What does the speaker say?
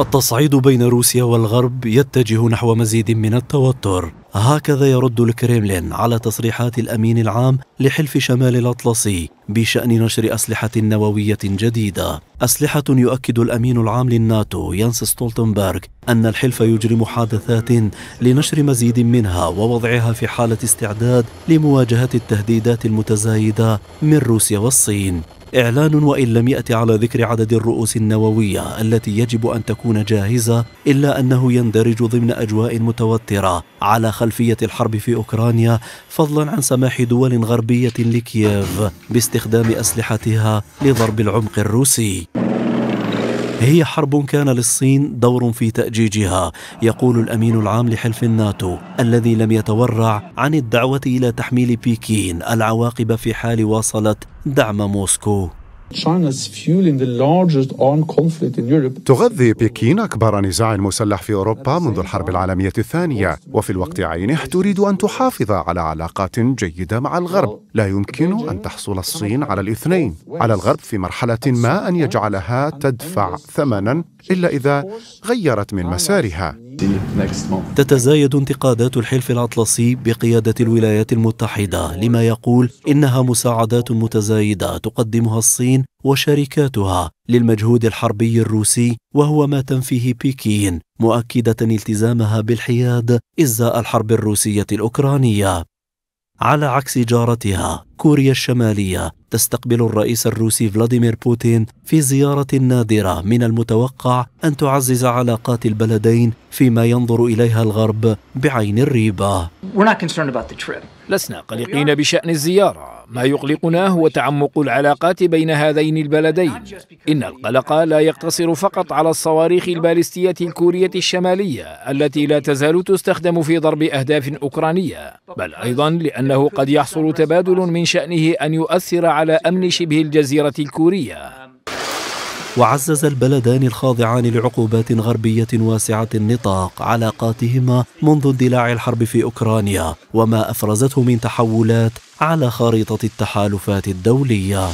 التصعيد بين روسيا والغرب يتجه نحو مزيد من التوتر هكذا يرد الكريملين على تصريحات الامين العام لحلف شمال الاطلسي بشان نشر اسلحه نوويه جديده اسلحه يؤكد الامين العام للناتو يانس ستولتنبرغ ان الحلف يجري محادثات لنشر مزيد منها ووضعها في حاله استعداد لمواجهه التهديدات المتزايده من روسيا والصين إعلان وإن لم يأتي على ذكر عدد الرؤوس النووية التي يجب أن تكون جاهزة إلا أنه يندرج ضمن أجواء متوترة على خلفية الحرب في أوكرانيا فضلا عن سماح دول غربية لكييف باستخدام أسلحتها لضرب العمق الروسي هي حرب كان للصين دور في تأجيجها يقول الأمين العام لحلف الناتو الذي لم يتورع عن الدعوة إلى تحميل بكين العواقب في حال واصلت دعم موسكو تغذي بكين أكبر نزاع مسلح في أوروبا منذ الحرب العالمية الثانية وفي الوقت عينه تريد أن تحافظ على علاقات جيدة مع الغرب لا يمكن أن تحصل الصين على الاثنين على الغرب في مرحلة ما أن يجعلها تدفع ثمنا إلا إذا غيرت من مسارها تتزايد انتقادات الحلف الأطلسي بقيادة الولايات المتحدة لما يقول إنها مساعدات متزايدة تقدمها الصين وشركاتها للمجهود الحربي الروسي وهو ما تنفيه بكين مؤكدة التزامها بالحياد إزاء الحرب الروسية الأوكرانية على عكس جارتها كوريا الشمالية تستقبل الرئيس الروسي فلاديمير بوتين في زيارة نادرة من المتوقع أن تعزز علاقات البلدين فيما ينظر إليها الغرب بعين الريبة لسنا قلقين بشأن الزيارة ما يقلقنا هو تعمق العلاقات بين هذين البلدين إن القلق لا يقتصر فقط على الصواريخ البالستية الكورية الشمالية التي لا تزال تستخدم في ضرب أهداف أوكرانية بل أيضا لأنه قد يحصل تبادل من شأنه أن يؤثر على أمن شبه الجزيرة الكورية وعزز البلدان الخاضعان لعقوبات غربية واسعة النطاق علاقاتهما منذ اندلاع الحرب في أوكرانيا وما أفرزته من تحولات على خريطة التحالفات الدولية